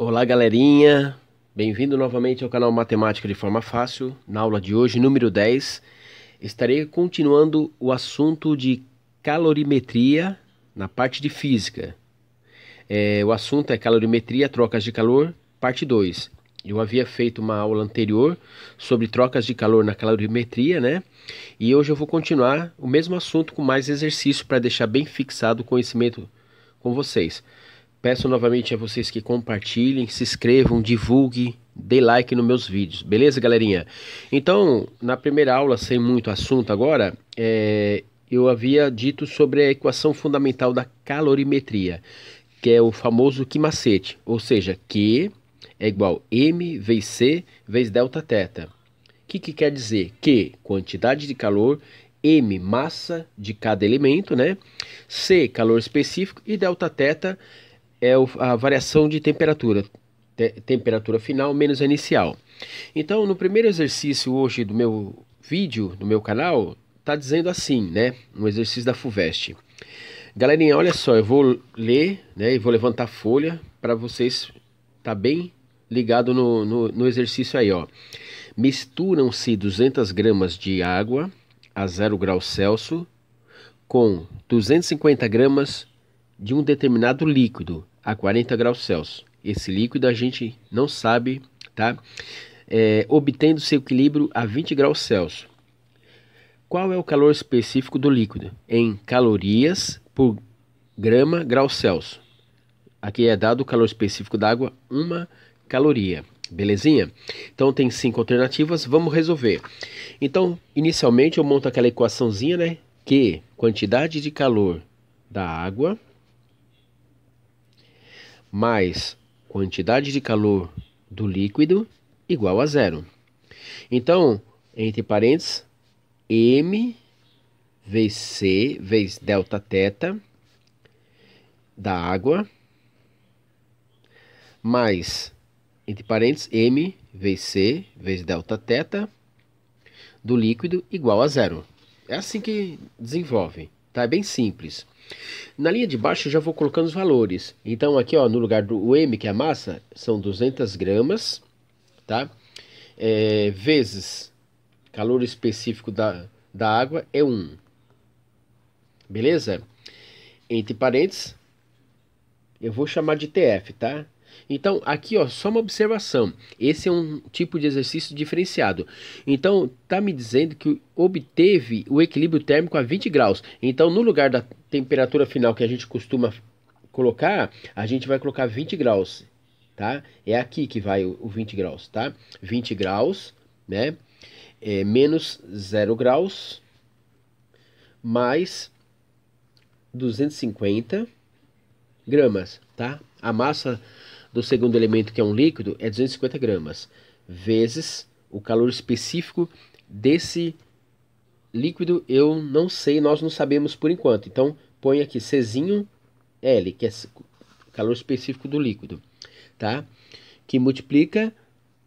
Olá, galerinha. Bem-vindo novamente ao canal Matemática de Forma Fácil. Na aula de hoje, número 10, estarei continuando o assunto de calorimetria na parte de física. É, o assunto é calorimetria, trocas de calor, parte 2. Eu havia feito uma aula anterior sobre trocas de calor na calorimetria, né? E hoje eu vou continuar o mesmo assunto com mais exercício para deixar bem fixado o conhecimento com vocês. Peço novamente a vocês que compartilhem, se inscrevam, divulguem, dê like nos meus vídeos, beleza, galerinha? Então, na primeira aula, sem muito assunto agora, é, eu havia dito sobre a equação fundamental da calorimetria, que é o famoso macete, ou seja, Q é igual M vezes C vezes delta θ. O que, que quer dizer? Q, quantidade de calor M massa de cada elemento, né? C, calor específico, e delta θ é a variação de temperatura, te temperatura final menos a inicial. Então, no primeiro exercício hoje do meu vídeo, do meu canal, está dizendo assim, né? Um exercício da FUVEST. Galerinha, olha só, eu vou ler, né? E vou levantar a folha para vocês tá bem ligado no, no, no exercício aí, ó. Misturam-se 200 gramas de água a 0 graus Celsius com 250 gramas de um determinado líquido a 40 graus Celsius. Esse líquido a gente não sabe, tá? É, obtendo seu equilíbrio a 20 graus Celsius. Qual é o calor específico do líquido? Em calorias por grama graus Celsius. Aqui é dado o calor específico da água, uma caloria. Belezinha? Então tem cinco alternativas, vamos resolver. Então, inicialmente eu monto aquela equaçãozinha, né? Que quantidade de calor da água mais quantidade de calor do líquido igual a zero. Então, entre parênteses, M vezes C vezes delta teta da água mais, entre parênteses, M vezes C vezes delta teta do líquido igual a zero. É assim que desenvolve. Tá? É bem simples. Na linha de baixo eu já vou colocando os valores. Então aqui ó, no lugar do M, que é a massa, são 200 gramas, tá? É, vezes calor específico da, da água é 1. Beleza? Entre parênteses, eu vou chamar de TF, tá? Então, aqui ó, só uma observação. Esse é um tipo de exercício diferenciado. Então, tá me dizendo que obteve o equilíbrio térmico a 20 graus. Então, no lugar da temperatura final que a gente costuma colocar, a gente vai colocar 20 graus, tá? É aqui que vai o, 20 graus, tá? 20 graus, né? É, menos 0 graus mais 250 gramas, tá? A massa do segundo elemento, que é um líquido, é 250 gramas, vezes o calor específico desse líquido, eu não sei, nós não sabemos por enquanto. Então, põe aqui Czinho L, que é calor específico do líquido, tá? Que multiplica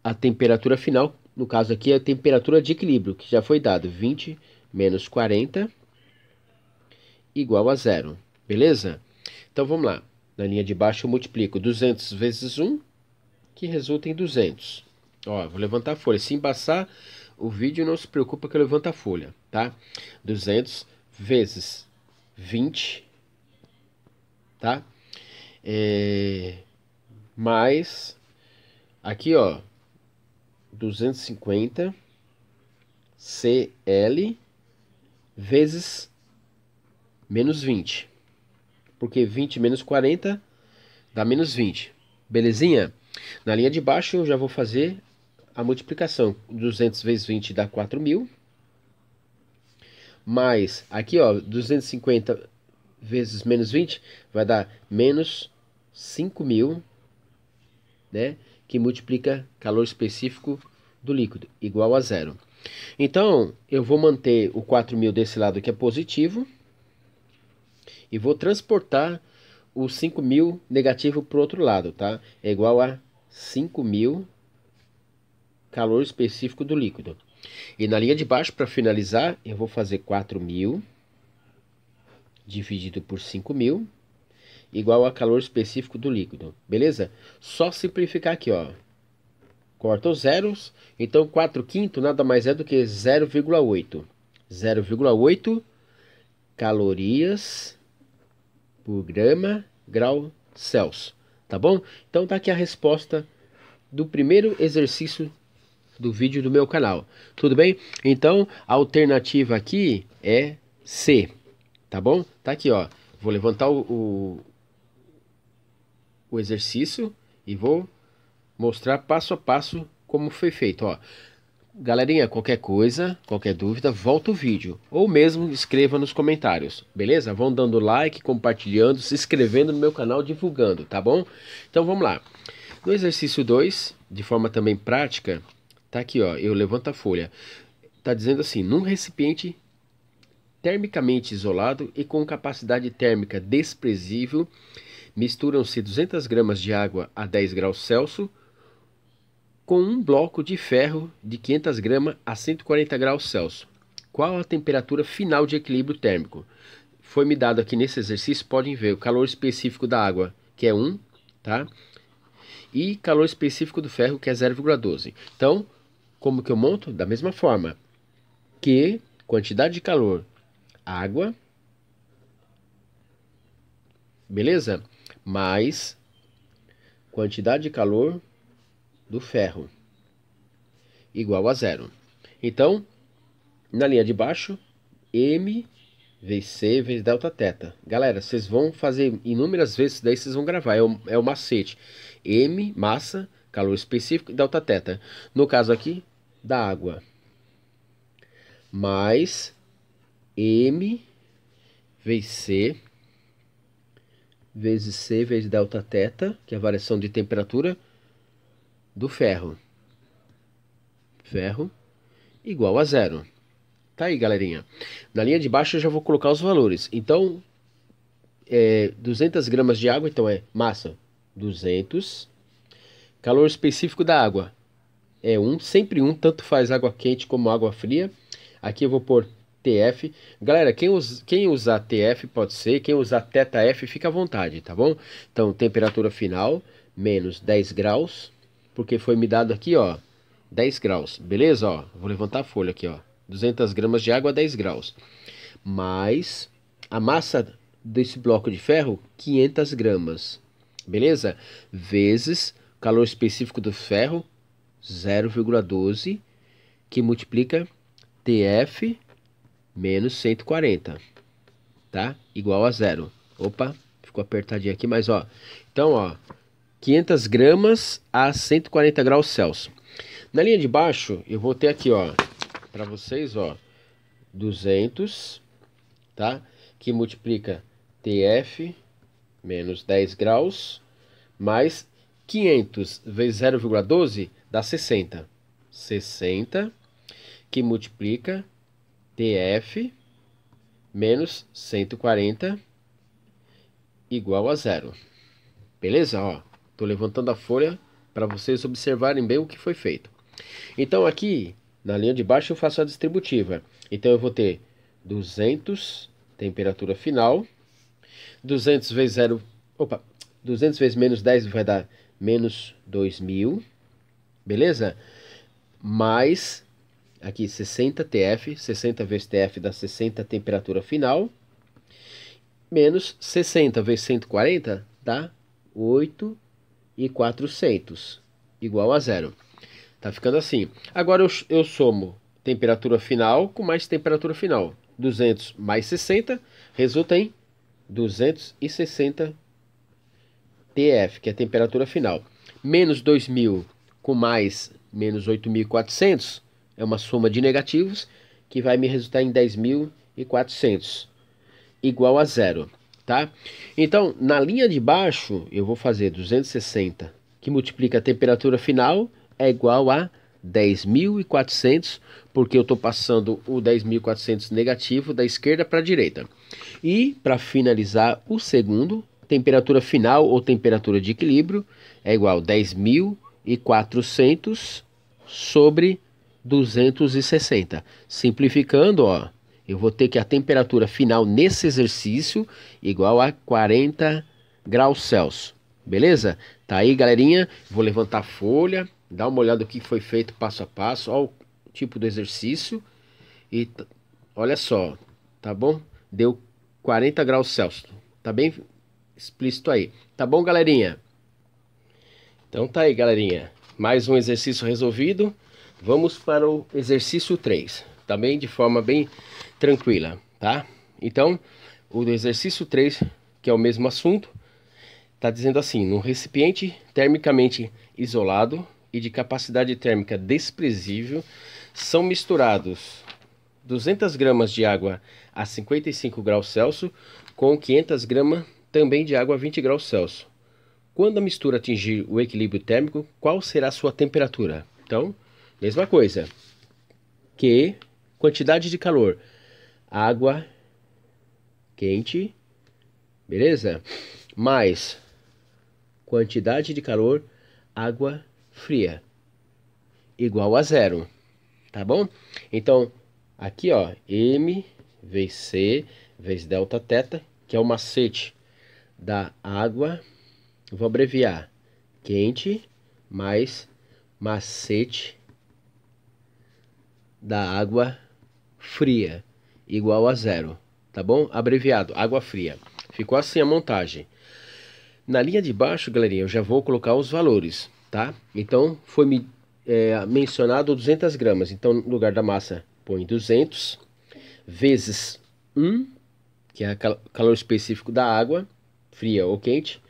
a temperatura final, no caso aqui a temperatura de equilíbrio, que já foi dado, 20 menos 40 igual a zero, beleza? Então vamos lá. Na linha de baixo eu multiplico 200 vezes 1, que resulta em 200. Ó, vou levantar a folha. Se embaçar o vídeo, não se preocupa que eu levanto a folha, tá? 200 vezes 20, tá? É, mais, aqui ó, 250 CL vezes menos 20 porque 20 menos 40 dá menos 20. Belezinha? Na linha de baixo eu já vou fazer a multiplicação. 200 vezes 20 dá 4.000. Mais, aqui ó, 250 vezes menos 20 vai dar menos 5.000, né? Que multiplica calor específico do líquido, igual a zero. Então, eu vou manter o 4.000 desse lado que é positivo, e vou transportar o 5.000 negativo para o outro lado, tá? É igual a 5.000 calor específico do líquido. E na linha de baixo, para finalizar, eu vou fazer 4.000 dividido por 5.000 igual a calor específico do líquido, beleza? Só simplificar aqui, ó. Corta os zeros, então 4 quinto nada mais é do que 0,8. 0,8 calorias por grama, grau Celsius, tá bom? Então tá aqui a resposta do primeiro exercício do vídeo do meu canal, tudo bem? Então a alternativa aqui é C, tá bom? Tá aqui ó, vou levantar o, o, o exercício e vou mostrar passo a passo como foi feito, ó. Galerinha, qualquer coisa, qualquer dúvida, volta o vídeo. Ou mesmo escreva nos comentários, beleza? Vão dando like, compartilhando, se inscrevendo no meu canal, divulgando, tá bom? Então vamos lá. No exercício 2, de forma também prática, tá aqui ó, eu levanto a folha. Tá dizendo assim, num recipiente termicamente isolado e com capacidade térmica desprezível, misturam-se 200 gramas de água a 10 graus Celsius, com um bloco de ferro de 500 gramas a 140 graus Celsius. Qual a temperatura final de equilíbrio térmico? Foi me dado aqui nesse exercício, podem ver o calor específico da água, que é 1, tá? E calor específico do ferro, que é 0,12. Então, como que eu monto? Da mesma forma. Q, quantidade de calor, água, beleza? Mais quantidade de calor, do ferro igual a zero. Então, na linha de baixo, M vezes C vezes delta teta. Galera, vocês vão fazer inúmeras vezes, daí vocês vão gravar, é o, é o macete. M, massa, calor específico, delta teta. No caso aqui, da água. Mais M vezes C vezes C vezes delta teta, que é a variação de temperatura, do ferro. Ferro igual a zero. Tá aí, galerinha. Na linha de baixo eu já vou colocar os valores. Então, é, 200 gramas de água, então é massa 200. Calor específico da água é 1, um, sempre 1, um, tanto faz água quente como água fria. Aqui eu vou pôr TF. Galera, quem, quem usar TF pode ser, quem usar θF fica à vontade, tá bom? Então, temperatura final, menos 10 graus porque foi me dado aqui, ó, 10 graus, beleza? Ó, vou levantar a folha aqui, ó, 200 gramas de água, 10 graus. Mais a massa desse bloco de ferro, 500 gramas, beleza? Vezes calor específico do ferro, 0,12, que multiplica TF menos 140, tá? Igual a zero. Opa, ficou apertadinho aqui, mas ó, então ó, 500 gramas a 140 graus Celsius. Na linha de baixo, eu vou ter aqui, ó, para vocês, ó, 200, tá? Que multiplica TF menos 10 graus mais 500 vezes 0,12 dá 60. 60 que multiplica TF menos 140 igual a zero. Beleza, ó. Estou levantando a folha para vocês observarem bem o que foi feito. Então aqui, na linha de baixo, eu faço a distributiva. Então eu vou ter 200, temperatura final, 200 vezes 0, opa, 200 vezes menos 10 vai dar menos 2.000, beleza? Mais, aqui, 60 TF, 60 vezes TF dá 60 temperatura final, menos 60 vezes 140 dá 8 e 400, igual a zero. Está ficando assim. Agora eu, eu somo temperatura final com mais temperatura final. 200 mais 60 resulta em 260 TF, que é a temperatura final. Menos 2000 com mais menos 8400 é uma soma de negativos que vai me resultar em 10.400, igual a zero tá? Então, na linha de baixo, eu vou fazer 260, que multiplica a temperatura final, é igual a 10.400, porque eu estou passando o 10.400 negativo da esquerda para a direita. E, para finalizar o segundo, temperatura final ou temperatura de equilíbrio é igual a 10.400 sobre 260. Simplificando, ó, eu vou ter que a temperatura final nesse exercício igual a 40 graus Celsius. Beleza? Tá aí, galerinha. Vou levantar a folha, dar uma olhada o que foi feito passo a passo, ó, o tipo do exercício. E olha só, tá bom? Deu 40 graus Celsius. Tá bem explícito aí. Tá bom, galerinha? Então tá aí, galerinha. Mais um exercício resolvido. Vamos para o exercício 3. Também de forma bem tranquila, tá? Então, o exercício 3, que é o mesmo assunto, está dizendo assim: num recipiente termicamente isolado e de capacidade térmica desprezível, são misturados 200 gramas de água a 55 graus Celsius com 500 gramas também de água a 20 graus Celsius. Quando a mistura atingir o equilíbrio térmico, qual será a sua temperatura? Então, mesma coisa. Q, quantidade de calor água quente, beleza? Mais quantidade de calor, água fria, igual a zero, tá bom? Então, aqui ó, M vezes C vezes delta teta que é o macete da água, vou abreviar, quente mais macete da água fria igual a zero, tá bom? Abreviado, água fria. Ficou assim a montagem. Na linha de baixo, galerinha, eu já vou colocar os valores, tá? Então, foi me, é, mencionado 200 gramas. Então, no lugar da massa, põe 200 vezes 1, que é calor específico da água, fria ou quente.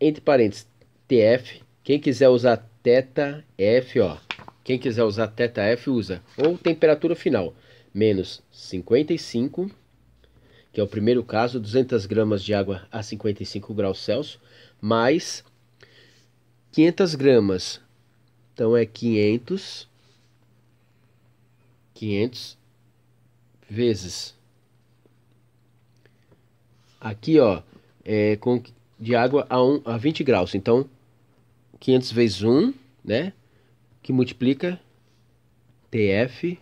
Entre parênteses, TF. Quem quiser usar teta F, ó. Quem quiser usar teta F, usa. Ou temperatura final menos 55, que é o primeiro caso, 200 gramas de água a 55 graus Celsius, mais 500 gramas. Então é 500, 500 vezes. Aqui, ó, é com, de água a, um, a 20 graus. Então, 500 vezes 1, né? Que multiplica TF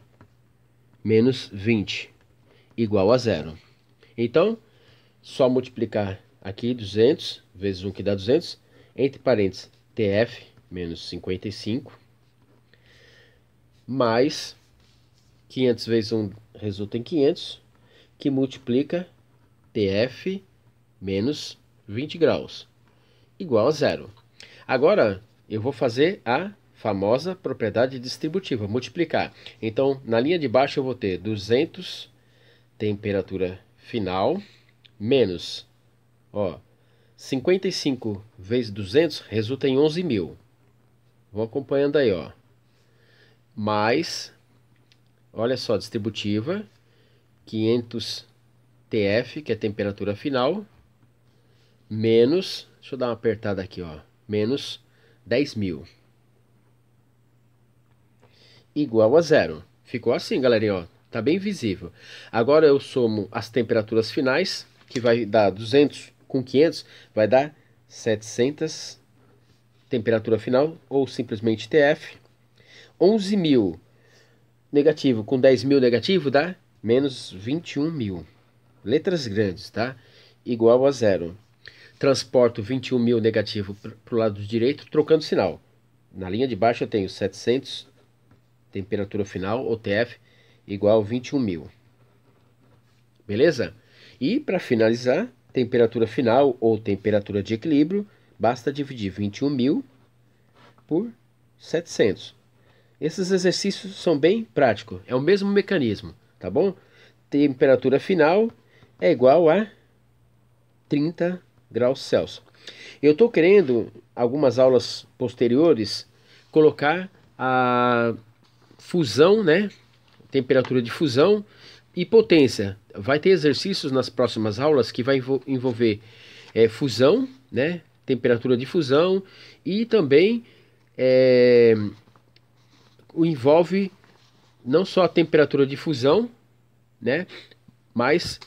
menos 20, igual a zero. Então, só multiplicar aqui 200 vezes 1 que dá 200, entre parênteses, TF menos 55, mais 500 vezes 1 resulta em 500, que multiplica TF menos 20 graus, igual a zero. Agora, eu vou fazer a famosa propriedade distributiva, multiplicar. Então, na linha de baixo eu vou ter 200 temperatura final menos, ó, 55 vezes 200 resulta em 11 mil. acompanhando aí, ó. Mais, olha só, distributiva, 500 TF, que é a temperatura final, menos, deixa eu dar uma apertada aqui, ó, menos 10 mil igual a zero. Ficou assim, galerinha, ó. Tá bem visível. Agora eu somo as temperaturas finais, que vai dar 200 com 500, vai dar 700 temperatura final, ou simplesmente TF. 11.000 negativo com 10.000 negativo dá menos 21.000. Letras grandes, tá? Igual a zero. Transporto 21.000 negativo para o lado direito, trocando sinal. Na linha de baixo eu tenho 700 temperatura final, ou TF, igual a mil. Beleza? E para finalizar, temperatura final ou temperatura de equilíbrio, basta dividir 21.000 mil por 700. Esses exercícios são bem práticos, é o mesmo mecanismo, tá bom? Temperatura final é igual a 30 graus Celsius. Eu estou querendo, algumas aulas posteriores, colocar a fusão, né? Temperatura de fusão e potência. Vai ter exercícios nas próximas aulas que vai envolver é, fusão, né? Temperatura de fusão e também é, envolve não só a temperatura de fusão, né? Mas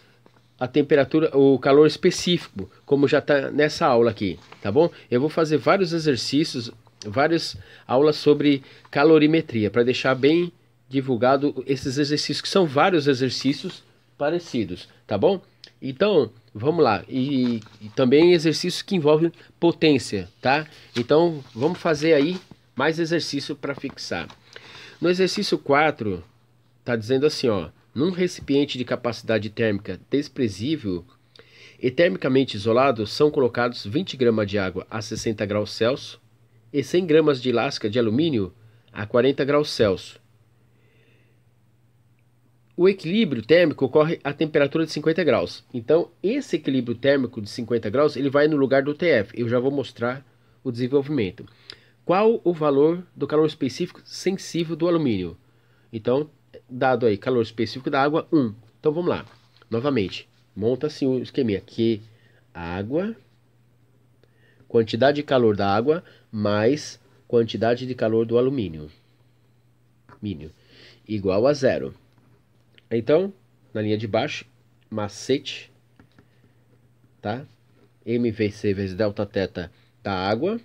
a temperatura, o calor específico, como já está nessa aula aqui, tá bom? Eu vou fazer vários exercícios várias aulas sobre calorimetria, para deixar bem divulgado esses exercícios, que são vários exercícios parecidos, tá bom? Então, vamos lá. E, e, também exercícios que envolvem potência, tá? Então, vamos fazer aí mais exercício para fixar. No exercício 4, tá dizendo assim, ó. Num recipiente de capacidade térmica desprezível e termicamente isolado, são colocados 20 gramas de água a 60 graus Celsius, e 100 gramas de lasca de alumínio a 40 graus Celsius. O equilíbrio térmico ocorre a temperatura de 50 graus. Então, esse equilíbrio térmico de 50 graus, ele vai no lugar do TF. Eu já vou mostrar o desenvolvimento. Qual o valor do calor específico sensível do alumínio? Então, dado aí calor específico da água, 1. Então, vamos lá. Novamente, monta-se o um esquema aqui. Água quantidade de calor da água mais quantidade de calor do alumínio mínio, igual a zero. Então, na linha de baixo, macete, tá? MVC vezes delta teta da água,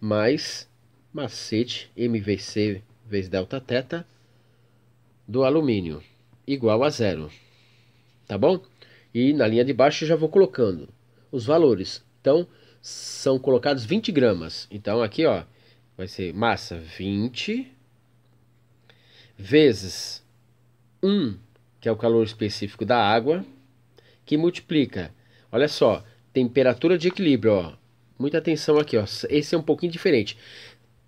mais macete MVC vezes delta teta do alumínio, igual a zero. Tá bom? E na linha de baixo já vou colocando os valores. Então, são colocados 20 gramas. Então, aqui, ó, vai ser massa 20 vezes 1, que é o calor específico da água, que multiplica. Olha só, temperatura de equilíbrio, ó. Muita atenção aqui, ó. Esse é um pouquinho diferente.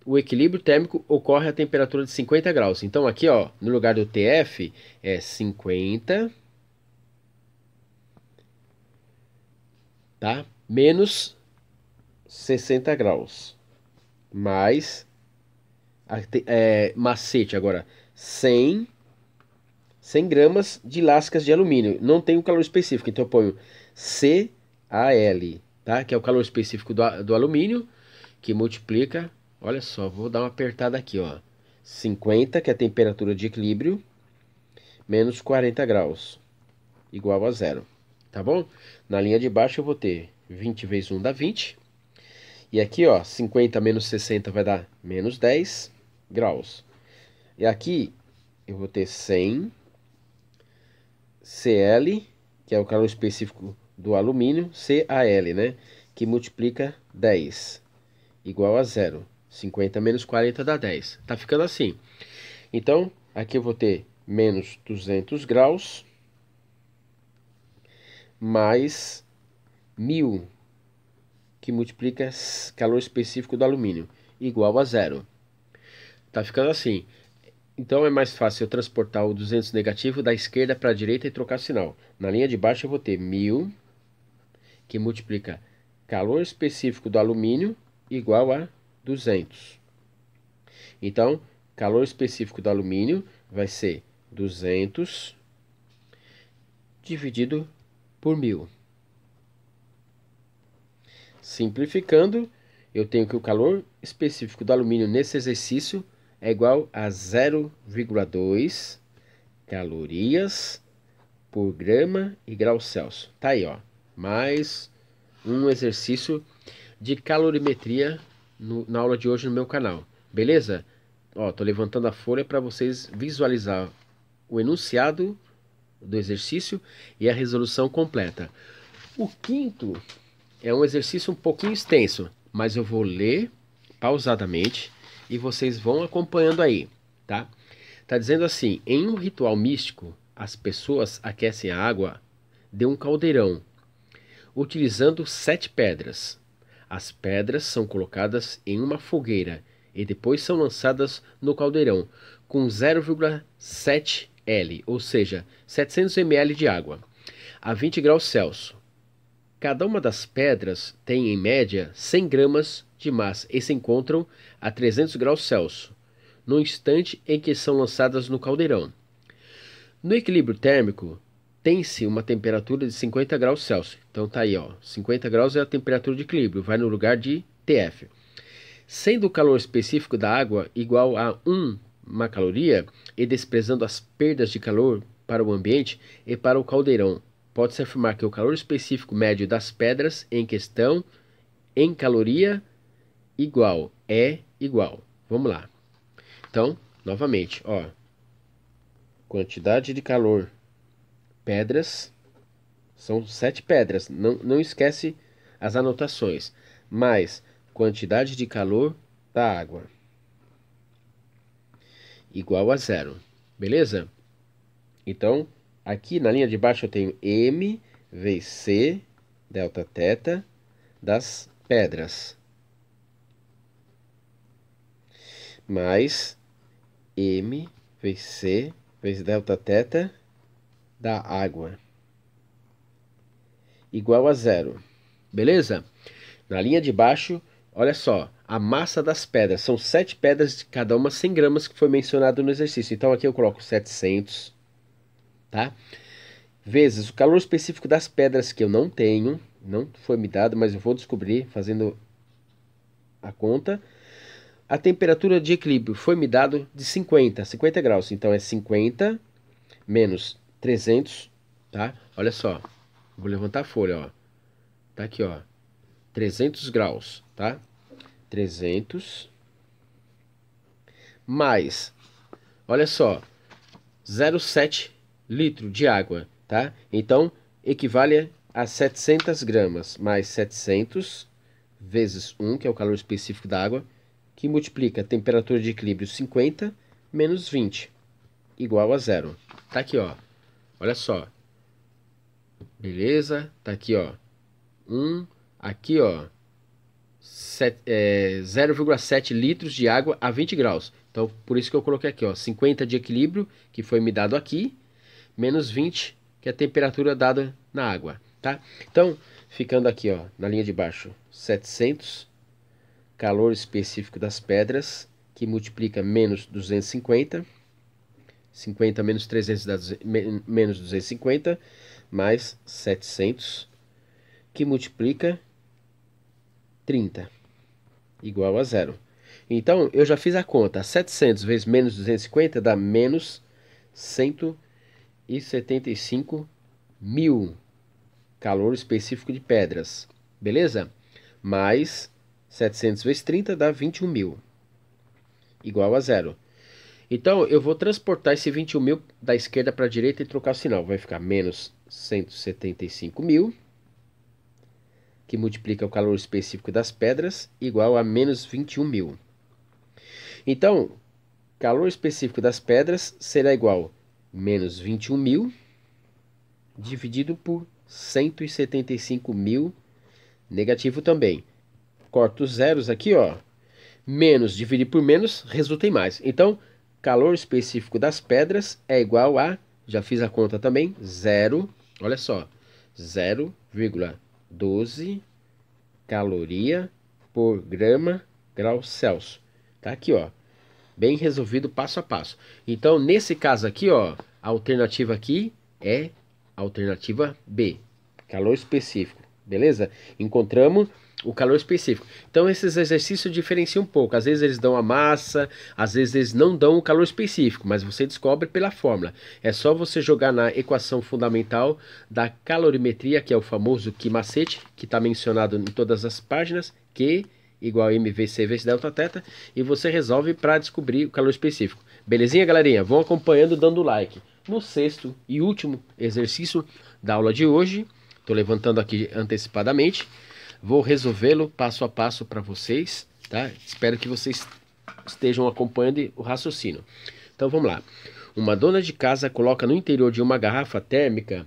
O equilíbrio térmico ocorre a temperatura de 50 graus. Então aqui, ó, no lugar do TF é 50 tá? Menos 60 graus. Mais é, macete agora, 100 100 gramas de lascas de alumínio. Não tem um calor específico, então eu ponho CAL, tá? Que é o calor específico do, do alumínio, que multiplica, olha só, vou dar uma apertada aqui, ó. 50, que é a temperatura de equilíbrio, menos 40 graus, igual a zero tá bom? Na linha de baixo eu vou ter 20 vezes 1 dá 20. E aqui, ó, 50 menos 60 vai dar menos 10 graus. E aqui eu vou ter 100 Cl, que é o calor específico do alumínio, CAL, né? Que multiplica 10, igual a zero. 50 menos 40 dá 10. Tá ficando assim. Então, aqui eu vou ter menos 200 graus mais 1000, que multiplica calor específico do alumínio, igual a zero. Tá ficando assim. Então é mais fácil eu transportar o 200 negativo da esquerda para a direita e trocar sinal. Na linha de baixo eu vou ter 1000, que multiplica calor específico do alumínio igual a 200. Então, calor específico do alumínio vai ser 200 dividido por mil. Simplificando, eu tenho que o calor específico do alumínio nesse exercício é igual a 0,2 calorias por grama e grau Celsius. Tá aí, ó. Mais um exercício de calorimetria no, na aula de hoje no meu canal. Beleza? Ó, tô levantando a folha para vocês visualizar o enunciado do exercício e a resolução completa. O quinto é um exercício um pouquinho extenso, mas eu vou ler pausadamente e vocês vão acompanhando aí, tá? Tá dizendo assim: em um ritual místico, as pessoas aquecem a água de um caldeirão, utilizando sete pedras. As pedras são colocadas em uma fogueira e depois são lançadas no caldeirão com 0,7 ml, ou seja, 700 ml de água, a 20 graus Celsius. Cada uma das pedras tem, em média, 100 gramas de massa e se encontram a 300 graus Celsius, no instante em que são lançadas no caldeirão. No equilíbrio térmico, tem-se uma temperatura de 50 graus Celsius. Então tá aí, ó, 50 graus é a temperatura de equilíbrio, vai no lugar de TF. Sendo o calor específico da água igual a 1 má caloria e desprezando as perdas de calor para o ambiente e para o caldeirão. Pode-se afirmar que o calor específico médio das pedras em questão em caloria igual é igual. Vamos lá. Então, novamente, ó. Quantidade de calor pedras são sete pedras. Não, não esquece as anotações. Mais quantidade de calor da água igual a zero. Beleza? Então, aqui na linha de baixo eu tenho M vezes C, delta teta das pedras. Mais M vezes C vezes delta teta da água. Igual a zero. Beleza? Na linha de baixo, olha só a massa das pedras. São sete pedras de cada uma 100 gramas que foi mencionado no exercício. Então aqui eu coloco 700, tá? Vezes o calor específico das pedras que eu não tenho, não foi me dado, mas eu vou descobrir fazendo a conta. A temperatura de equilíbrio foi me dado de 50, 50 graus. Então é 50 menos 300, tá? Olha só, vou levantar a folha, ó. Tá aqui, ó. 300 graus, tá? 300 mais, olha só, 0,7 litro de água, tá? Então, equivale a 700 gramas mais 700 vezes 1, que é o calor específico da água, que multiplica a temperatura de equilíbrio 50 menos 20, igual a zero. Tá aqui, ó. Olha só. Beleza? Tá aqui, ó. 1, aqui, ó. 0,7 é, litros de água a 20 graus. Então, por isso que eu coloquei aqui, ó, 50 de equilíbrio, que foi me dado aqui, menos 20, que é a temperatura dada na água, tá? Então, ficando aqui, ó, na linha de baixo, 700, calor específico das pedras, que multiplica menos 250, 50 menos 300 dá menos 250, mais 700, que multiplica 30 igual a zero. Então, eu já fiz a conta. 700 vezes menos 250 dá menos 175 mil calor específico de pedras. Beleza? Mais 700 vezes 30 dá 21 mil. Igual a zero. Então, eu vou transportar esse 21 mil da esquerda para a direita e trocar o sinal. Vai ficar menos 175 mil que multiplica o calor específico das pedras, igual a menos 21 mil. Então, calor específico das pedras será igual a menos 21 mil dividido por 175 mil, negativo também. Corto os zeros aqui, ó. Menos dividido por menos resulta em mais. Então, calor específico das pedras é igual a, já fiz a conta também, zero, olha só, 0,0 12 caloria por grama grau Celsius. Tá aqui, ó. Bem resolvido passo a passo. Então, nesse caso aqui, ó, a alternativa aqui é alternativa B, calor específico, beleza? Encontramos o calor específico. Então esses exercícios diferenciam um pouco. Às vezes eles dão a massa, às vezes eles não dão o calor específico, mas você descobre pela fórmula. É só você jogar na equação fundamental da calorimetria, que é o famoso que macete, que está mencionado em todas as páginas, Q igual a MVC vezes delta teta, e você resolve para descobrir o calor específico. Belezinha, galerinha? Vão acompanhando dando like. No sexto e último exercício da aula de hoje, estou levantando aqui antecipadamente, Vou resolvê-lo passo a passo para vocês, tá? Espero que vocês estejam acompanhando o raciocínio. Então vamos lá. Uma dona de casa coloca no interior de uma garrafa térmica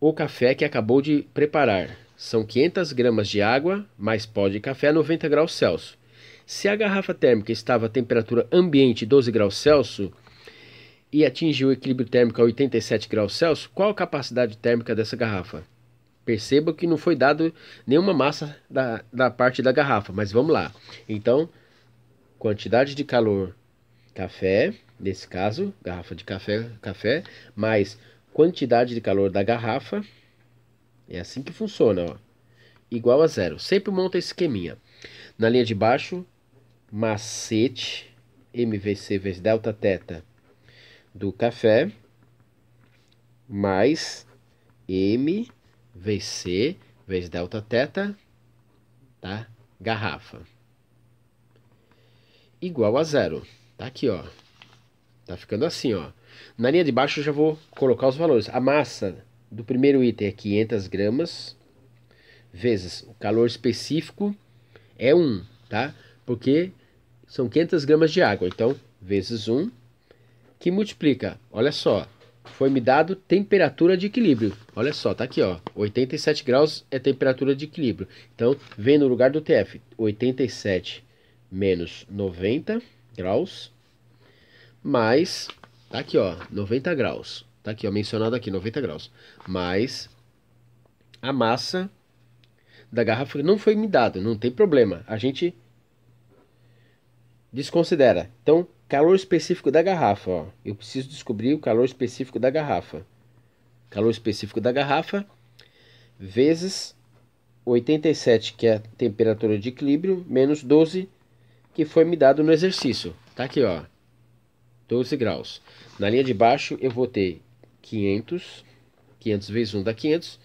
o café que acabou de preparar. São 500 gramas de água mais pó de café a 90 graus Celsius. Se a garrafa térmica estava a temperatura ambiente 12 graus Celsius e atingiu o equilíbrio térmico a 87 graus Celsius, qual a capacidade térmica dessa garrafa? Perceba que não foi dado nenhuma massa da, da parte da garrafa, mas vamos lá. Então, quantidade de calor, café, nesse caso, garrafa de café, café, mais quantidade de calor da garrafa. É assim que funciona, ó. Igual a zero. Sempre monta esse esqueminha. Na linha de baixo, macete, MVC vezes delta teta do café, mais M vez C, vezes delta θ, tá? Garrafa. Igual a zero. Tá aqui, ó. Tá ficando assim, ó. Na linha de baixo eu já vou colocar os valores. A massa do primeiro item é 500 gramas, vezes o calor específico é 1, tá? Porque são 500 gramas de água, então, vezes 1, que multiplica, olha só, foi me dado temperatura de equilíbrio. Olha só, tá aqui, ó. 87 graus é temperatura de equilíbrio. Então, vem no lugar do TF. 87 menos 90 graus, mais, tá aqui, ó, 90 graus. Tá aqui, ó, mencionado aqui, 90 graus. Mais a massa da garrafa não foi me dado, não tem problema. A gente desconsidera. Então, Calor específico da garrafa, ó. Eu preciso descobrir o calor específico da garrafa. Calor específico da garrafa vezes 87, que é a temperatura de equilíbrio, menos 12, que foi me dado no exercício. Tá aqui, ó. 12 graus. Na linha de baixo eu vou ter 500, 500 vezes 1 dá 500.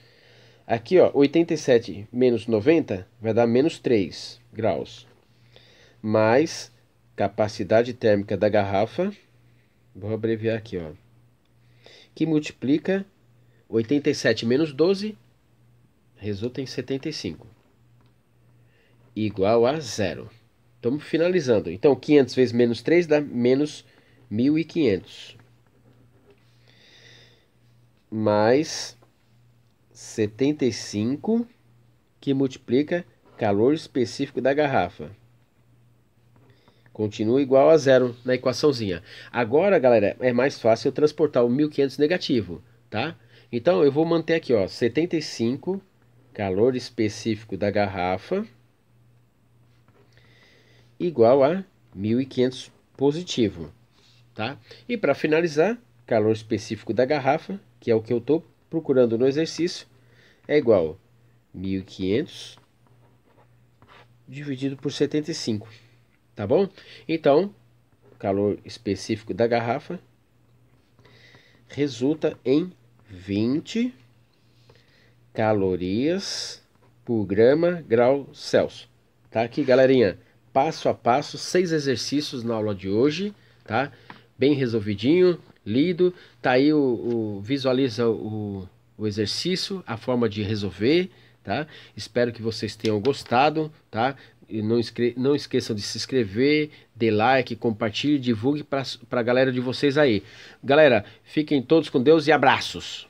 Aqui, ó, 87 menos 90 vai dar menos 3 graus. Mais capacidade térmica da garrafa, vou abreviar aqui, ó, que multiplica 87 menos 12, resulta em 75, igual a zero. Estamos finalizando. Então, 500 vezes menos 3 dá menos 1.500. Mais 75, que multiplica calor específico da garrafa. Continua igual a zero na equaçãozinha. Agora, galera, é mais fácil eu transportar o 1500 negativo, tá? Então, eu vou manter aqui, ó, 75, calor específico da garrafa, igual a 1500 positivo, tá? E para finalizar, calor específico da garrafa, que é o que eu estou procurando no exercício, é igual a 1500 dividido por 75 tá bom? Então, o calor específico da garrafa resulta em 20 calorias por grama grau Celsius. Tá aqui, galerinha, passo a passo, seis exercícios na aula de hoje, tá? Bem resolvidinho, lido, tá aí o, o visualiza o, o exercício, a forma de resolver, tá? Espero que vocês tenham gostado, tá? E não, esque não esqueçam de se inscrever, dê like, compartilhe, divulgue para a galera de vocês aí. Galera, fiquem todos com Deus e abraços!